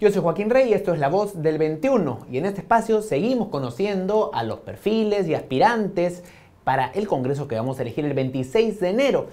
Yo soy Joaquín Rey y esto es La Voz del 21 y en este espacio seguimos conociendo a los perfiles y aspirantes para el Congreso que vamos a elegir el 26 de enero.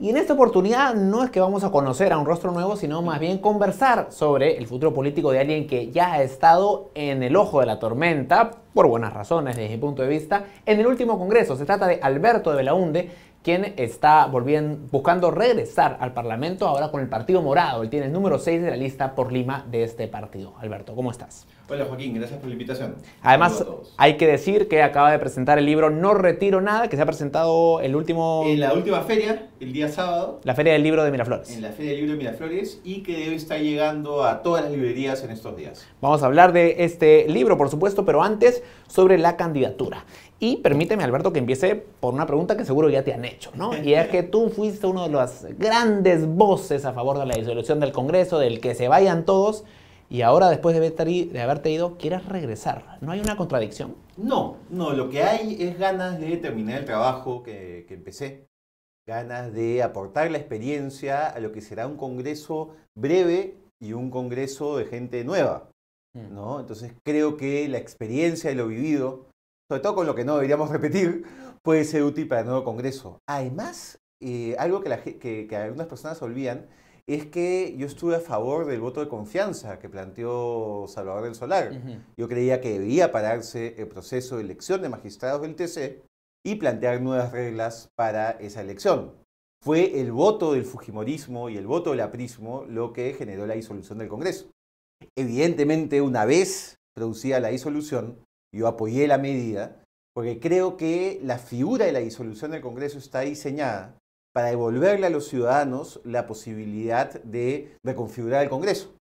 Y en esta oportunidad no es que vamos a conocer a un rostro nuevo, sino más bien conversar sobre el futuro político de alguien que ya ha estado en el ojo de la tormenta, por buenas razones desde mi punto de vista, en el último Congreso. Se trata de Alberto de Belaunde, quien está volviendo, buscando regresar al Parlamento ahora con el Partido Morado. Él tiene el número 6 de la lista por Lima de este partido. Alberto, ¿cómo estás? Hola Joaquín, gracias por la invitación. Además, hay que decir que acaba de presentar el libro No Retiro Nada, que se ha presentado el último... En la última feria, el día sábado. La Feria del Libro de Miraflores. En la Feria del Libro de Miraflores y que debe estar llegando a todas las librerías en estos días. Vamos a hablar de este libro, por supuesto, pero antes sobre la candidatura. Y permíteme, Alberto, que empiece por una pregunta que seguro ya te han hecho, ¿no? Y es que tú fuiste uno de las grandes voces a favor de la disolución del Congreso, del que se vayan todos y ahora después de, haber de haberte ido, quieres regresar. ¿No hay una contradicción? No, no, lo que hay es ganas de terminar el trabajo que, que empecé, ganas de aportar la experiencia a lo que será un congreso breve y un congreso de gente nueva. Mm. ¿no? Entonces creo que la experiencia de lo vivido, sobre todo con lo que no deberíamos repetir, puede ser útil para el nuevo congreso. Además, eh, algo que, la, que algunas personas olvidan es que yo estuve a favor del voto de confianza que planteó Salvador del Solar. Yo creía que debía pararse el proceso de elección de magistrados del TC y plantear nuevas reglas para esa elección. Fue el voto del Fujimorismo y el voto del aprismo lo que generó la disolución del Congreso. Evidentemente, una vez producida la disolución, yo apoyé la medida porque creo que la figura de la disolución del Congreso está diseñada para devolverle a los ciudadanos la posibilidad de reconfigurar el Congreso,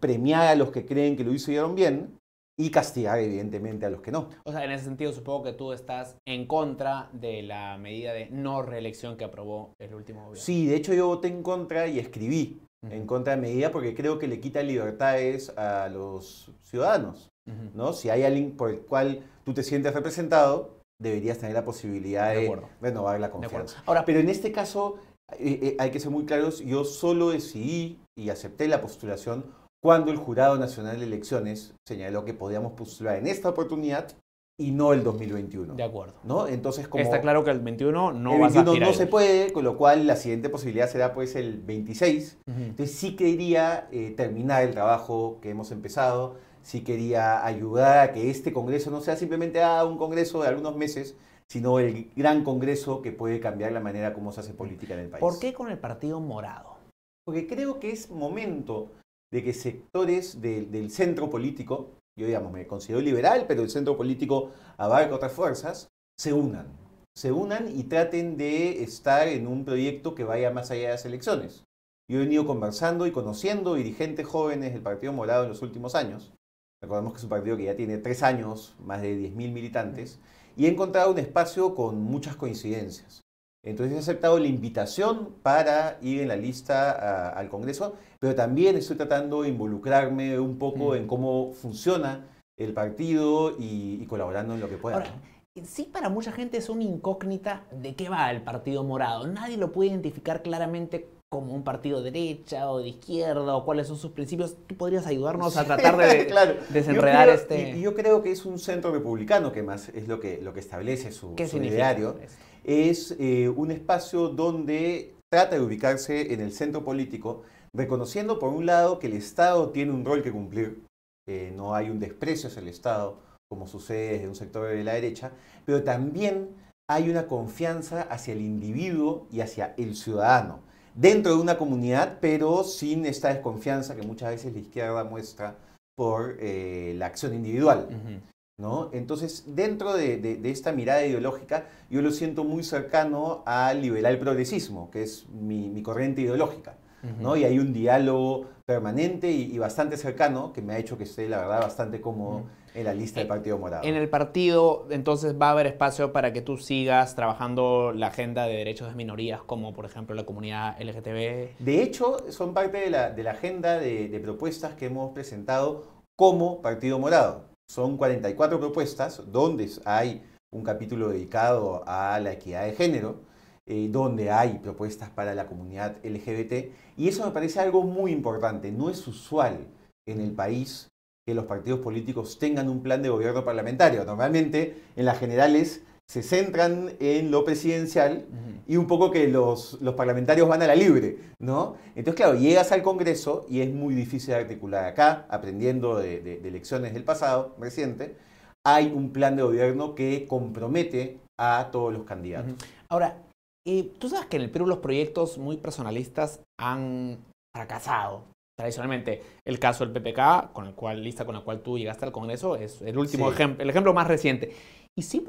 premiar a los que creen que lo hicieron bien y castigar evidentemente a los que no. O sea, en ese sentido supongo que tú estás en contra de la medida de no reelección que aprobó el último gobierno. Sí, de hecho yo voté en contra y escribí en contra de medida porque creo que le quita libertades a los ciudadanos, ¿no? Si hay alguien por el cual tú te sientes representado, deberías tener la posibilidad de, renovar la confianza. Ahora, pero en este caso eh, eh, hay que ser muy claros, yo solo decidí y acepté la postulación cuando el Jurado Nacional de Elecciones señaló que podíamos postular en esta oportunidad y no el 2021. De acuerdo. ¿No? Entonces, como está claro que el 21 no el 21 no se puede, con lo cual la siguiente posibilidad será pues el 26. Entonces sí quería eh, terminar el trabajo que hemos empezado si quería ayudar a que este Congreso no sea simplemente ah, un Congreso de algunos meses, sino el gran Congreso que puede cambiar la manera como se hace política en el país. ¿Por qué con el Partido Morado? Porque creo que es momento de que sectores del centro político, yo digamos me considero liberal, pero el centro político abarca otras fuerzas, se unan. Se unan y traten de estar en un proyecto que vaya más allá de las elecciones. Yo he venido conversando y conociendo dirigentes jóvenes del Partido Morado en los últimos años Recordemos que es un partido que ya tiene tres años, más de 10.000 militantes, y he encontrado un espacio con muchas coincidencias. Entonces he aceptado la invitación para ir en la lista al Congreso, pero también estoy tratando de involucrarme un poco mm. en cómo funciona el partido y, colaborando en lo que pueda. Ahora, Sí, para mucha gente es una incógnita de qué va el Partido Morado. Nadie lo puede identificar claramente como un partido de derecha o de izquierda o cuáles son sus principios. ¿Tú podrías ayudarnos a tratar de desenredar este...? Yo creo que es un centro republicano que más es lo que, lo que establece su, ideario. Es eh, un espacio donde trata de ubicarse en el centro político, reconociendo por un lado que el Estado tiene un rol que cumplir, no hay un desprecio hacia el Estado, como sucede en un sector de la derecha, pero también hay una confianza hacia el individuo y hacia el ciudadano dentro de una comunidad, pero sin esta desconfianza que muchas veces la izquierda muestra por eh, la acción individual. ¿no? Entonces, dentro de, esta mirada ideológica, yo lo siento muy cercano al liberal progresismo, que es mi corriente ideológica. Y hay un diálogo permanente y, bastante cercano que me ha hecho que esté, la verdad, bastante cómodo en la lista del eh, Partido Morado. En el partido, entonces, va a haber espacio para que tú sigas trabajando la agenda de derechos de minorías, como por ejemplo la comunidad LGTB. De hecho, son parte de la, agenda de, de propuestas que hemos presentado como Partido Morado. Son 44 propuestas donde hay un capítulo dedicado a la equidad de género eh, donde hay propuestas para la comunidad LGBT. Y eso me parece algo muy importante. No es usual en el país que los partidos políticos tengan un plan de gobierno parlamentario. Normalmente en las generales se centran en lo presidencial y un poco que los, los, parlamentarios van a la libre, ¿no? Entonces, claro, llegas al Congreso y es muy difícil articular acá, aprendiendo de, elecciones del pasado reciente, hay un plan de gobierno que compromete a todos los candidatos. Ahora, y Tú sabes que en el Perú los proyectos muy personalistas han fracasado tradicionalmente. El caso del PPK, con el cual, lista con la cual tú llegaste al Congreso, es el último ejemplo, el ejemplo más reciente. Y sí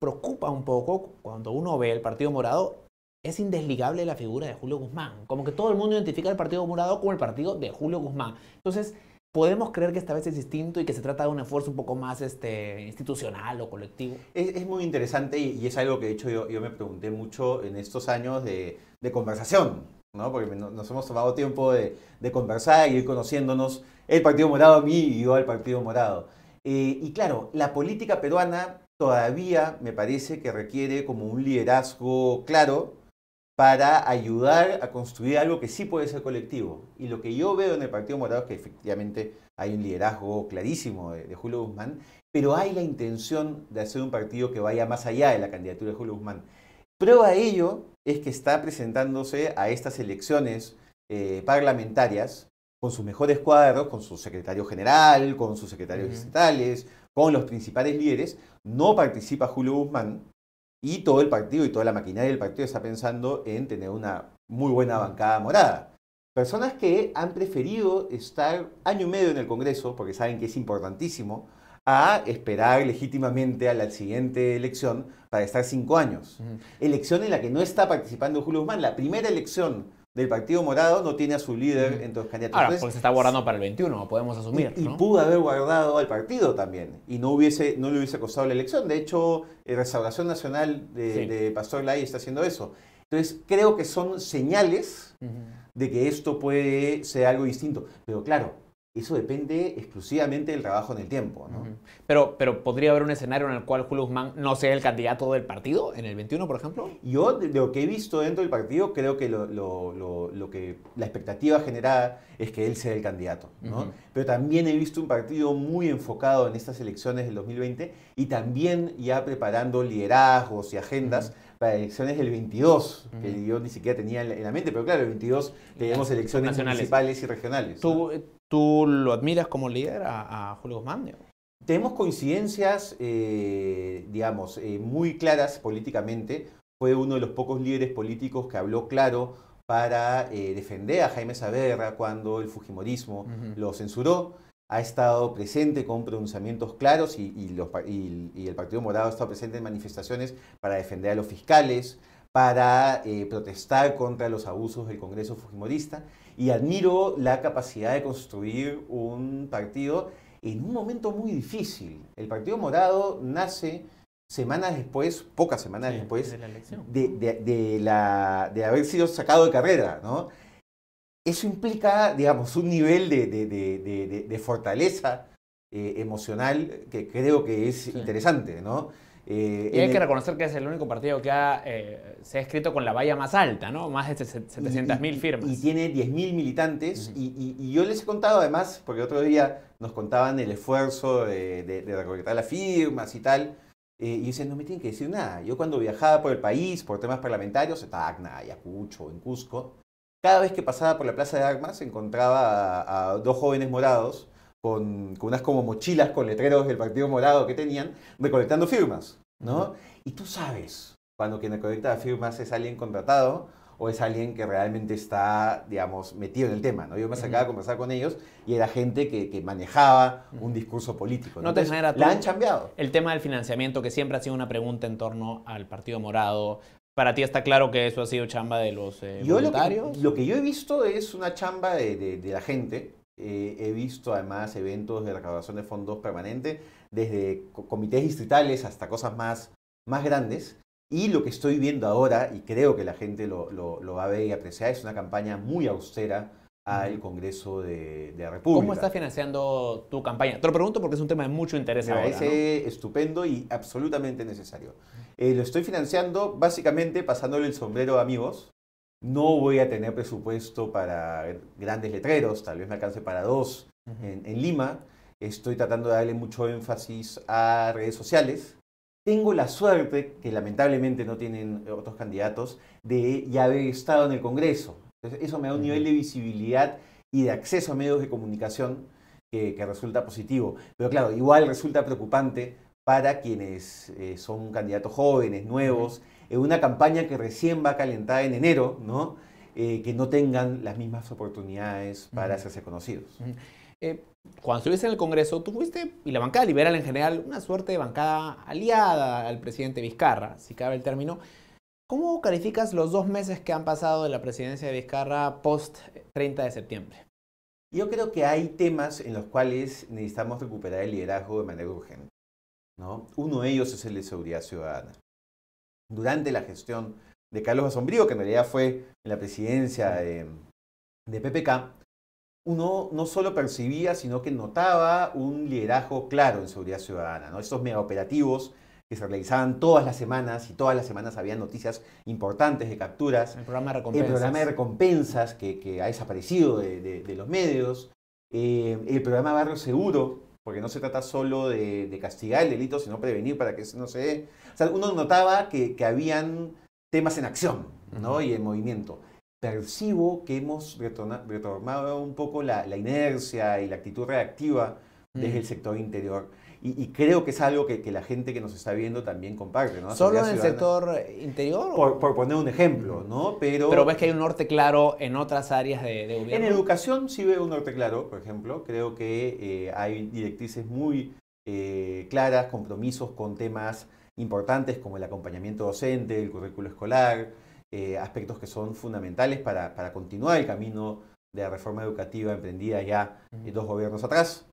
preocupa un poco cuando uno ve el Partido Morado, es indesligable la figura de Julio Guzmán. Como que todo el mundo identifica el Partido Morado como el partido de Julio Guzmán. Entonces, podemos creer que esta vez es distinto y que se trata de un esfuerzo un poco más este, institucional o colectivo. Es, muy interesante y, es algo que de hecho yo, me pregunté mucho en estos años de, conversación, ¿no? porque nos hemos tomado tiempo de, conversar y ir conociéndonos el Partido Morado a mí y yo al Partido Morado. Eh, y claro, la política peruana todavía me parece que requiere como un liderazgo claro para ayudar a construir algo que sí puede ser colectivo. Y lo que yo veo en el Partido Morado es que efectivamente hay un liderazgo clarísimo de, Julio Guzmán, pero hay la intención de hacer un partido que vaya más allá de la candidatura de Julio Guzmán. Prueba de ello es que está presentándose a estas elecciones eh, parlamentarias con sus mejores cuadros, con su secretario general, con sus secretarios estatales, con los principales líderes. No participa Julio Guzmán, y todo el partido y toda la maquinaria del partido está pensando en tener una muy buena bancada morada. Personas que han preferido estar año y medio en el Congreso, porque saben que es importantísimo, a esperar legítimamente a la siguiente elección para estar cinco años. Elección en la que no está participando Julio Guzmán, la primera elección del Partido Morado no tiene a su líder en los Ahora, porque se está guardando para el 21, podemos asumir. Y, pudo haber guardado al partido también, y no, hubiese, no le hubiese costado la elección. De hecho, eh, Restauración Nacional de, Pastor Lai está haciendo eso. Entonces, creo que son señales de que esto puede ser algo distinto. Pero claro, eso depende exclusivamente del trabajo en el tiempo. ¿no? pero, pero ¿podría haber un escenario en el cual Julio Guzmán no sea el candidato del partido en el 21, por ejemplo? Yo, de lo que he visto dentro del partido, creo que, lo, que la expectativa generada es que él sea el candidato. ¿no? Pero también he visto un partido muy enfocado en estas elecciones del 2020 y también ya preparando liderazgos y agendas. para elecciones del 22, que yo ni siquiera tenía en la mente, pero claro, el 22 tenemos elecciones municipales y regionales tú lo admiras como líder a, Julio Guzmán. Tenemos coincidencias, eh, digamos, eh, muy claras políticamente. Fue uno de los pocos líderes políticos que habló claro para eh, defender a Jaime Saverra cuando el Fujimorismo lo censuró. Ha estado presente con pronunciamientos claros y, y el Partido Morado ha estado presente en manifestaciones para defender a los fiscales para eh, protestar contra los abusos del Congreso Fujimorista y admiro la capacidad de construir un partido en un momento muy difícil. El Partido Morado nace semanas después, pocas semanas después, de, De, haber sido sacado de carrera. ¿no? Eso implica, digamos, un nivel de, fortaleza eh, emocional que creo que es interesante. ¿no? Eh, y hay que reconocer que es el único partido que ha, eh, se ha escrito con la valla más alta, ¿no? Más de 700.000 firmas. Y tiene 10.000 militantes. y, yo les he contado además, porque otro día nos contaban el esfuerzo de, de, recolectar las firmas y tal. Eh, y dicen, no me tienen que decir nada. Yo cuando viajaba por el país, por temas parlamentarios, en Tacna, Ayacucho, en Cusco, cada vez que pasaba por la Plaza de Armas encontraba a dos jóvenes morados con, unas como mochilas con letreros del Partido Morado que tenían, recolectando firmas, ¿no? Y tú sabes cuando quien recolecta firmas es alguien contratado o es alguien que realmente está, digamos, metido en el tema, ¿no? Yo me sacaba de a conversar con ellos y era gente que, manejaba un discurso político. ¿no? te La han cambiado. El tema del financiamiento, que siempre ha sido una pregunta en torno al Partido Morado. ¿Para ti está claro que eso ha sido chamba de los eh, voluntarios? Lo que, yo he visto es una chamba de, de la gente, eh, he visto además eventos de recaudación de fondos permanente, desde comités distritales hasta cosas más, más grandes. Y lo que estoy viendo ahora, y creo que la gente lo, va a ver y apreciar, es una campaña muy austera al Congreso de, la República. ¿Cómo estás financiando tu campaña? Te lo pregunto porque es un tema de mucho interés. Me ah, parece ahora, estupendo y absolutamente necesario. Eh, lo estoy financiando básicamente pasándole el sombrero a amigos no voy a tener presupuesto para grandes letreros, tal vez me alcance para dos en, Lima. Estoy tratando de darle mucho énfasis a redes sociales, tengo la suerte, que lamentablemente no tienen otros candidatos, de ya haber estado en el Congreso. eso me da un nivel de visibilidad y de acceso a medios de comunicación que, resulta positivo. Pero claro, igual resulta preocupante para quienes eh, son candidatos jóvenes, nuevos, en eh, una campaña que recién va calentada en enero, eh, que no tengan las mismas oportunidades para hacerse conocidos. Eh, cuando estuviste en el Congreso, tú fuiste, y la bancada liberal en general, una suerte de bancada aliada al presidente Vizcarra, si cabe el término. ¿Cómo calificas los dos meses que han pasado de la presidencia de Vizcarra post 30 de septiembre? Yo creo que hay temas en los cuales necesitamos recuperar el liderazgo de manera urgente. Uno de ellos es el de seguridad ciudadana durante la gestión de Carlos Asombrío, que en realidad fue en la presidencia de, PPK, uno no solo percibía, sino que notaba un liderazgo claro en seguridad ciudadana. ¿no? Estos megaoperativos que se realizaban todas las semanas y todas las semanas había noticias importantes de capturas. El programa de recompensas. El programa recompensas que, ha desaparecido de, los medios. Eh, el programa Barrio Seguro, porque no se trata solo de, castigar el delito, sino prevenir para que no se dé. uno notaba que, habían temas en acción ¿no? y en movimiento. Percibo que hemos retomado un poco la, inercia y la actitud reactiva mm. desde el sector interior. Y, creo que es algo que, la gente que nos está viendo también comparte, ¿Solo en el sector eh, interior? Por, poner un ejemplo, ¿no? Pero, Pero ves que hay un norte claro en otras áreas de, gobierno. En educación sí veo un norte claro, por ejemplo. Creo que eh, hay directrices muy eh, claras, compromisos con temas importantes como el acompañamiento docente, el currículo escolar, aspectos que son fundamentales para, para continuar el camino de la reforma educativa emprendida ya dos gobiernos atrás.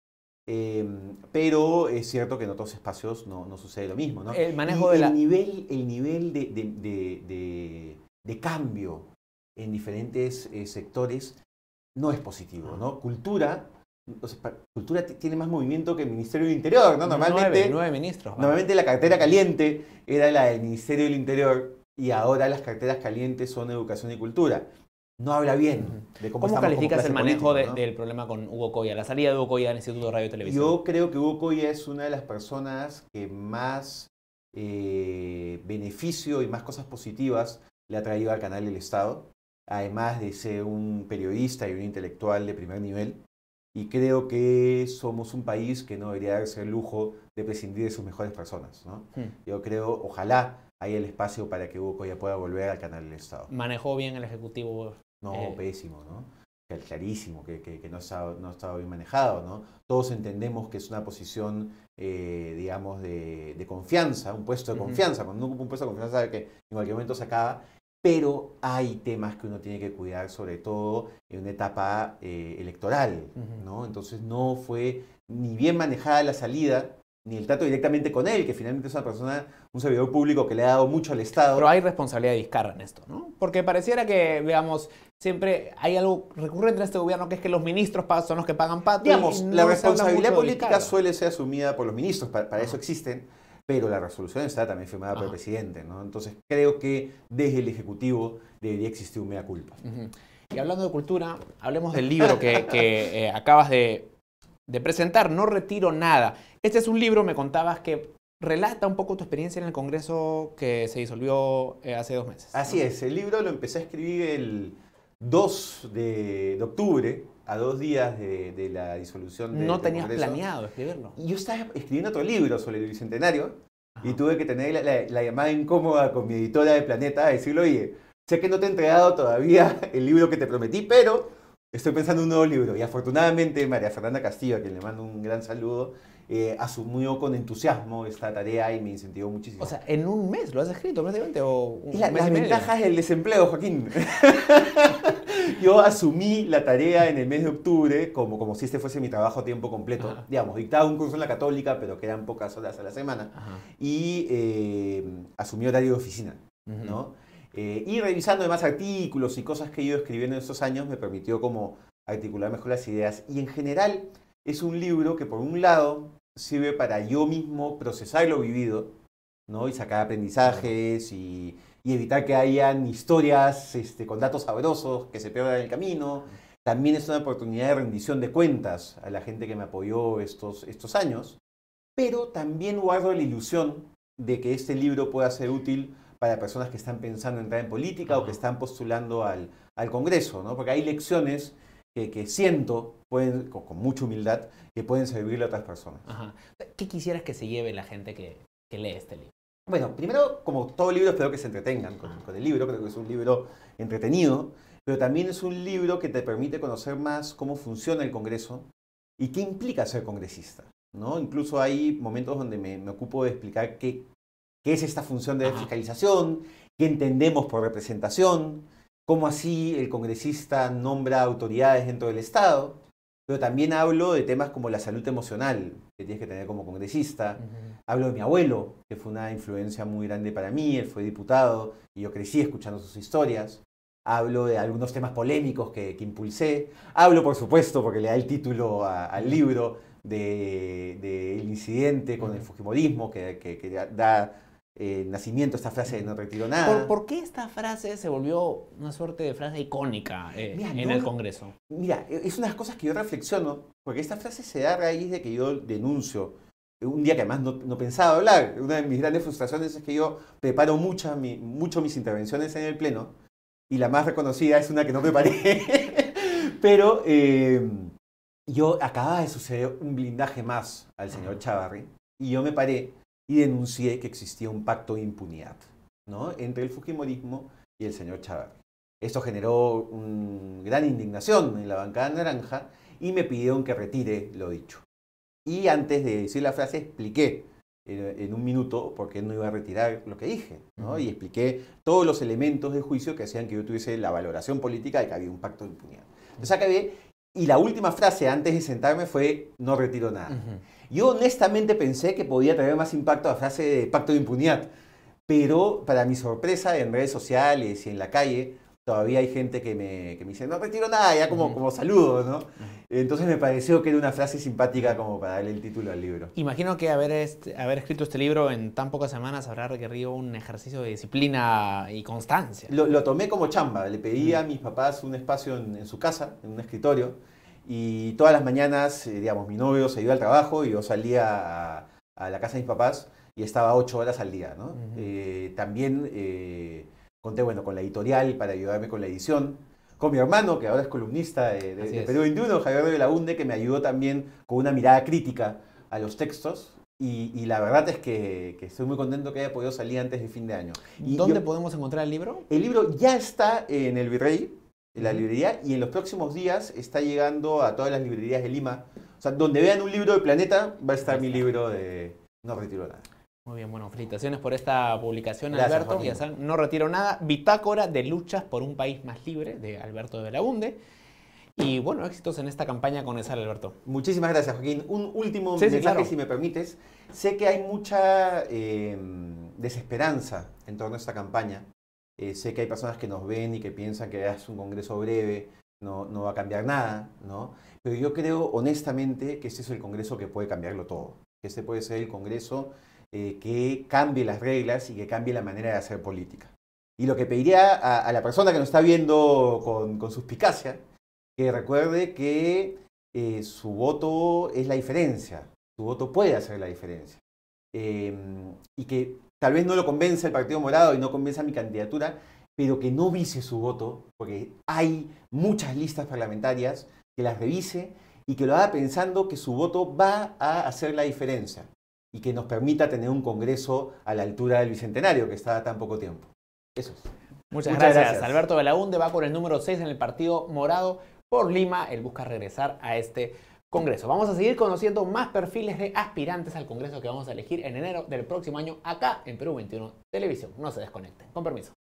Eh, pero es cierto que en otros espacios no, sucede lo mismo. El manejo Nivel, el nivel de, cambio en diferentes eh, sectores no es positivo. ¿no? Cultura, cultura tiene más movimiento que el Ministerio del Interior. ¿no? Normalmente, nueve, ministros. Normalmente la cartera caliente era la del Ministerio del Interior y ahora las carteras calientes son educación y cultura no habla bien de cómo, ¿Cómo calificas el manejo del problema con Hugo Coya, la salida de Hugo Coya del Instituto de Radio y Televisión? Yo creo que Hugo Coya es una de las personas que más eh, beneficio y más cosas positivas le ha traído al canal del Estado, además de ser un periodista y un intelectual de primer nivel. Y creo que somos un país que no debería darse el lujo de prescindir de sus mejores personas. ¿no? Hmm. Yo creo, ojalá hay el espacio para que Hugo Coya pueda volver al canal del Estado. ¿Manejó bien el Ejecutivo no, eh. pésimo, ¿no? Clarísimo, que, no, estaba, no, bien manejado, ¿no? Todos entendemos que es una posición, eh, digamos, de, confianza, un puesto de confianza. Cuando uno ocupa un puesto de confianza sabe que en cualquier momento se acaba, pero hay temas que uno tiene que cuidar, sobre todo en una etapa eh, electoral, ¿no? Entonces no fue ni bien manejada la salida, ni el trato directamente con él, que finalmente es una persona, un servidor público que le ha dado mucho al Estado. Pero hay responsabilidad de Vizcarra en esto, ¿no? Porque pareciera que, digamos, siempre hay algo recurrente en este gobierno que es que los ministros son los que pagan pato. Digamos, la responsabilidad política suele ser asumida por los ministros, para, eso existen, pero la resolución está también firmada por el presidente, ¿no? Entonces creo que desde el Ejecutivo debería existir un mea culpa. Y hablando de cultura, hablemos del libro que, eh, acabas de de presentar, no retiro nada. Este es un libro, me contabas, que relata un poco tu experiencia en el Congreso que se disolvió eh, hace dos meses. Así es, el libro lo empecé a escribir el 2 de, octubre, a dos días de, la disolución del No tenías planeado escribirlo. yo estaba escribiendo otro libro sobre el Bicentenario y tuve que tener la, la, llamada incómoda con mi editora de Planeta a decirle, oye, sé que no te he entregado todavía el libro que te prometí, pero Estoy pensando en un nuevo libro y afortunadamente María Fernanda Castillo, a quien le mando un gran saludo, eh, asumió con entusiasmo esta tarea y me incentivó muchísimo. O sea, en un mes lo has escrito prácticamente. O un mes las ventajas del desempleo, Joaquín. Yo asumí la tarea en el mes de octubre como, como si este fuese mi trabajo a tiempo completo. Digamos, dictaba un curso en la católica, pero que eran pocas horas a la semana. Y eh, asumí horario de oficina, ¿no? Eh, y revisando demás artículos y cosas que he ido escribiendo en estos años me permitió como articular mejor las ideas. Y en general es un libro que por un lado sirve para yo mismo procesar lo vivido, ¿no? Y sacar aprendizajes y, evitar que hayan historias este, con datos sabrosos que se pierdan en el camino. También es una oportunidad de rendición de cuentas a la gente que me apoyó estos, estos años. Pero también guardo la ilusión de que este libro pueda ser útil para personas que están pensando en entrar en política o que están postulando al, al Congreso, ¿no? Porque hay lecciones que, siento, pueden, con, mucha humildad, que pueden servirle a otras personas. Ajá. ¿Qué quisieras que se lleve la gente que, que lee este libro? Bueno, primero, como todo libro, espero que se entretengan con, con, el libro, creo que es un libro entretenido, pero también es un libro que te permite conocer más cómo funciona el Congreso y qué implica ser congresista. ¿no? Incluso hay momentos donde me, me ocupo de explicar qué, qué es esta función de fiscalización, qué entendemos por representación, cómo así el congresista nombra autoridades dentro del Estado. Pero también hablo de temas como la salud emocional que tienes que tener como congresista. Hablo de mi abuelo, que fue una influencia muy grande para mí, él fue diputado y yo crecí escuchando sus historias. Hablo de algunos temas polémicos que, que impulsé. Hablo, por supuesto, porque le da el título al libro, del incidente con el Fujimorismo, que, que, que da eh, nacimiento, esta frase de no retiro nada. ¿Por, qué esta frase se volvió una suerte de frase icónica eh, en el Congreso? Mira, e, es una de las cosas que yo reflexiono, porque esta frase se da a raíz de que yo denuncio. Eh, un día que además no, pensaba hablar. Una de mis grandes frustraciones es que yo preparo muchas, mi, mucho mis intervenciones en el Pleno y la más reconocida es una que no preparé. Pero yo acababa de suceder un blindaje más al señor Chavarri y yo me paré y denuncié que existía un pacto de impunidad ¿no? entre el Fujimorismo y el señor Chávez. Esto generó una gran indignación en la bancada naranja y me pidieron que retire lo dicho. Y antes de decir la frase expliqué en un minuto porque no iba a retirar lo que dije. ¿no? Y expliqué todos los elementos de juicio que hacían que yo tuviese la valoración política de que había un pacto de impunidad. Entonces acabé y la última frase antes de sentarme fue, no retiro nada. Yo honestamente pensé que podía tener más impacto la frase de pacto de impunidad, pero para mi sorpresa en redes sociales y en la calle, todavía hay gente que me, dice, no retiro nada, ya como, como saludo, ¿no? Entonces me pareció que era una frase simpática como para darle el título al libro. Imagino que haber, este, haber escrito este libro en tan pocas semanas habrá requerido un ejercicio de disciplina y constancia. Lo, tomé como chamba, le pedí a mis papás un espacio en, su casa, en un escritorio, y todas las mañanas, eh, digamos, mi novio se iba al trabajo y yo salía a, la casa de mis papás y estaba ocho horas al día, ¿no? Eh, también... Eh, Conté, bueno, con la editorial para ayudarme con la edición. Con mi hermano, que ahora es columnista de, Perú 21, Javier de la que me ayudó también con una mirada crítica a los textos. Y, la verdad es que, estoy muy contento que haya podido salir antes de fin de año. Y ¿Dónde podemos encontrar el libro? El libro ya está en el Virrey, en la librería, y en los próximos días está llegando a todas las librerías de Lima. O sea, donde vean un libro de Planeta, va a estar mi libro de No Retiro Nada. Muy bien, bueno, felicitaciones por esta publicación, Alberto. no retiro nada. Bitácora de luchas por un país más libre, de Alberto de Belabunde. Y bueno, éxitos en esta campaña con esa Alberto. Muchísimas gracias, Joaquín. Un último mensaje, si me permites. Sé que hay mucha em, desesperanza en torno a esta campaña. Eh, sé que hay personas que nos ven y que piensan que es un congreso breve, no, no va a cambiar nada, ¿no? Pero yo creo, honestamente, que este es el congreso que puede cambiarlo todo. Que este puede ser el congreso eh, que cambie las reglas y que cambie la manera de hacer política. Y lo que pediría a, la persona que nos está viendo con, suspicacia, que recuerde que eh, su voto es la diferencia, su voto puede hacer la diferencia. Em, y que tal vez no lo convenza el Partido Morado y no convenza mi candidatura, pero que no vise su voto, porque hay muchas listas parlamentarias que las revise y que lo haga pensando que su voto va a hacer la diferencia y que nos permita tener un Congreso a la altura del Bicentenario, que está a tan poco tiempo. Eso es. Muchas, gracias. Alberto Belaúnde va por el número 6 en el partido morado por Lima. Él busca regresar a este Congreso. Vamos a seguir conociendo más perfiles de aspirantes al Congreso que vamos a elegir en enero del próximo año acá en Perú 21 Televisión. No se desconecten. Con permiso.